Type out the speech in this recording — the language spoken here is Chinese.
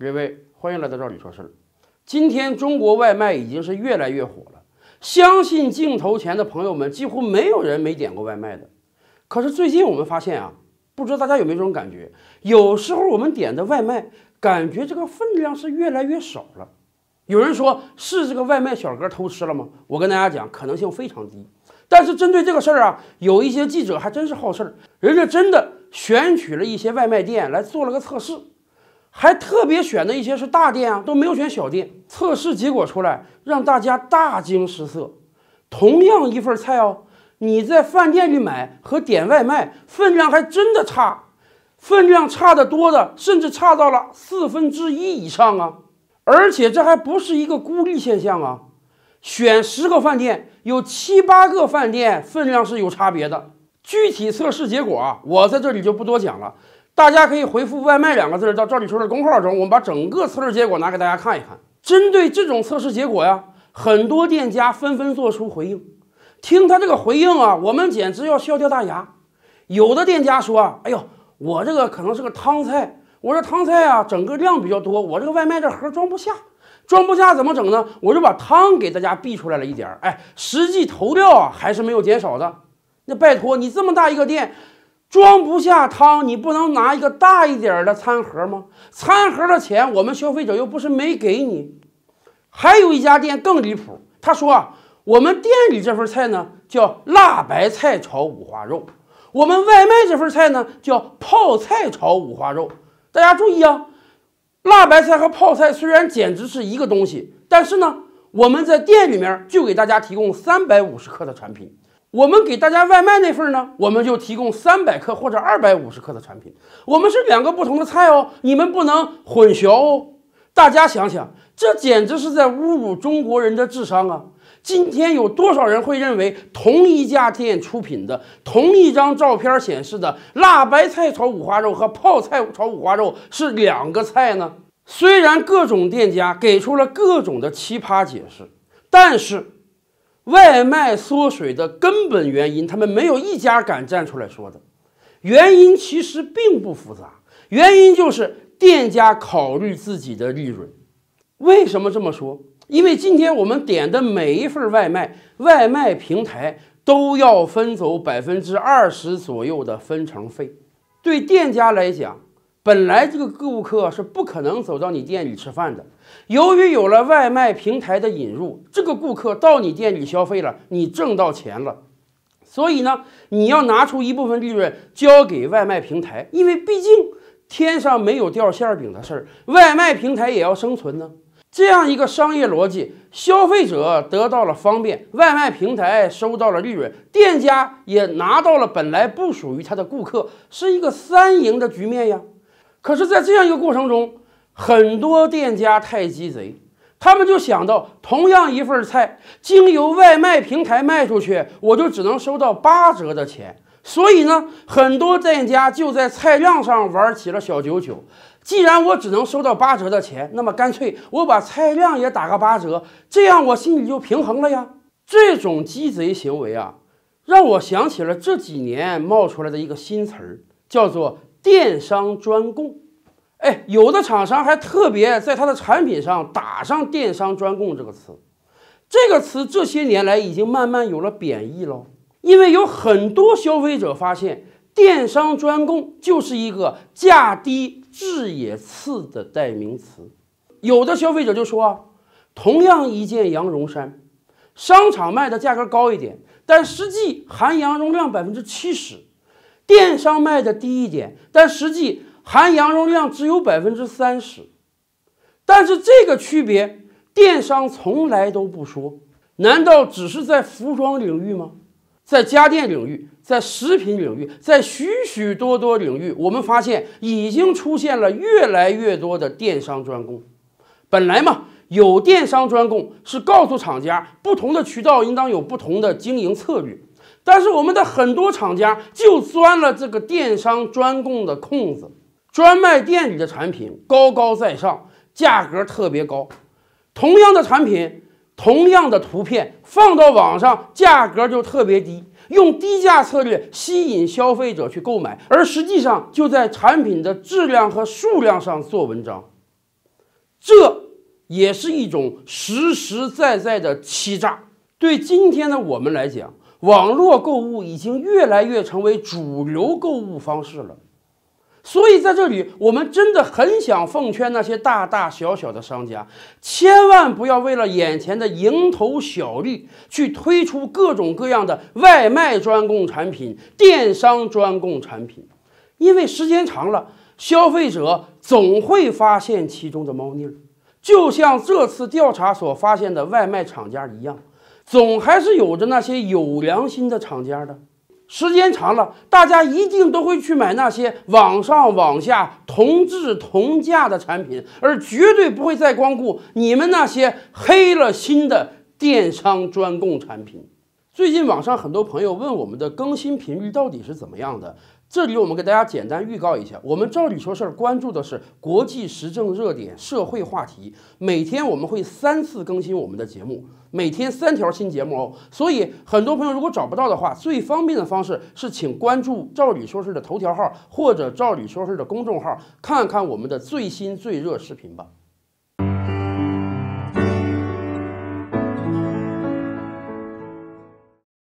各位，欢迎来到这里说事儿。今天中国外卖已经是越来越火了，相信镜头前的朋友们几乎没有人没点过外卖的。可是最近我们发现啊，不知道大家有没有这种感觉，有时候我们点的外卖感觉这个分量是越来越少了。有人说是这个外卖小哥偷吃了吗？我跟大家讲，可能性非常低。但是针对这个事儿啊，有一些记者还真是好事儿，人家真的选取了一些外卖店来做了个测试。还特别选的一些是大店啊，都没有选小店。测试结果出来，让大家大惊失色。同样一份菜哦，你在饭店里买和点外卖，分量还真的差，分量差的多的，甚至差到了四分之一以上啊！而且这还不是一个孤立现象啊，选十个饭店，有七八个饭店分量是有差别的。具体测试结果啊，我在这里就不多讲了。大家可以回复“外卖”两个字到赵立春的公号中，我们把整个测试结果拿给大家看一看。针对这种测试结果呀，很多店家纷纷做出回应。听他这个回应啊，我们简直要笑掉大牙。有的店家说：“哎呦，我这个可能是个汤菜，我这汤菜啊，整个量比较多，我这个外卖的盒装不下，装不下怎么整呢？我就把汤给大家避出来了一点儿，哎，实际投料啊还是没有减少的。那拜托你这么大一个店。”装不下汤，你不能拿一个大一点的餐盒吗？餐盒的钱，我们消费者又不是没给你。还有一家店更离谱，他说啊，我们店里这份菜呢叫辣白菜炒五花肉，我们外卖这份菜呢叫泡菜炒五花肉。大家注意啊，辣白菜和泡菜虽然简直是一个东西，但是呢，我们在店里面就给大家提供三百五十克的产品。我们给大家外卖那份呢，我们就提供三百克或者二百五十克的产品。我们是两个不同的菜哦，你们不能混淆哦。大家想想，这简直是在侮辱中国人的智商啊！今天有多少人会认为同一家店出品的、同一张照片显示的辣白菜炒五花肉和泡菜炒五花肉是两个菜呢？虽然各种店家给出了各种的奇葩解释，但是。外卖缩水的根本原因，他们没有一家敢站出来说的原因，其实并不复杂，原因就是店家考虑自己的利润。为什么这么说？因为今天我们点的每一份外卖，外卖平台都要分走百分之二十左右的分成费，对店家来讲。本来这个顾客是不可能走到你店里吃饭的，由于有了外卖平台的引入，这个顾客到你店里消费了，你挣到钱了，所以呢，你要拿出一部分利润交给外卖平台，因为毕竟天上没有掉馅饼的事儿，外卖平台也要生存呢。这样一个商业逻辑，消费者得到了方便，外卖平台收到了利润，店家也拿到了本来不属于他的顾客，是一个三赢的局面呀。可是，在这样一个过程中，很多店家太鸡贼，他们就想到，同样一份菜经由外卖平台卖出去，我就只能收到八折的钱。所以呢，很多店家就在菜量上玩起了小九九。既然我只能收到八折的钱，那么干脆我把菜量也打个八折，这样我心里就平衡了呀。这种鸡贼行为啊，让我想起了这几年冒出来的一个新词儿，叫做。电商专供，哎，有的厂商还特别在他的产品上打上“电商专供”这个词。这个词这些年来已经慢慢有了贬义喽。因为有很多消费者发现“电商专供”就是一个价低质也次的代名词。有的消费者就说啊，同样一件羊绒衫，商场卖的价格高一点，但实际含羊绒量百分之七十。电商卖的低一点，但实际含羊绒量只有百分之三十，但是这个区别电商从来都不说。难道只是在服装领域吗？在家电领域，在食品领域，在许许多多领域，我们发现已经出现了越来越多的电商专供。本来嘛，有电商专供是告诉厂家，不同的渠道应当有不同的经营策略。但是，我们的很多厂家就钻了这个电商专供的空子，专卖店里的产品高高在上，价格特别高；同样的产品，同样的图片放到网上，价格就特别低，用低价策略吸引消费者去购买，而实际上就在产品的质量和数量上做文章。这也是一种实实在在的欺诈。对今天的我们来讲，网络购物已经越来越成为主流购物方式了，所以在这里，我们真的很想奉劝那些大大小小的商家，千万不要为了眼前的蝇头小利，去推出各种各样的外卖专供产品、电商专供产品，因为时间长了，消费者总会发现其中的猫腻儿，就像这次调查所发现的外卖厂家一样。总还是有着那些有良心的厂家的，时间长了，大家一定都会去买那些网上网下同质同价的产品，而绝对不会再光顾你们那些黑了心的电商专供产品。最近网上很多朋友问我们的更新频率到底是怎么样的？这里我们给大家简单预告一下，我们照理说事儿关注的是国际时政热点、社会话题，每天我们会三次更新我们的节目，每天三条新节目哦。所以，很多朋友如果找不到的话，最方便的方式是请关注“照理说事儿”的头条号或者“照理说事儿”的公众号，看看我们的最新最热视频吧。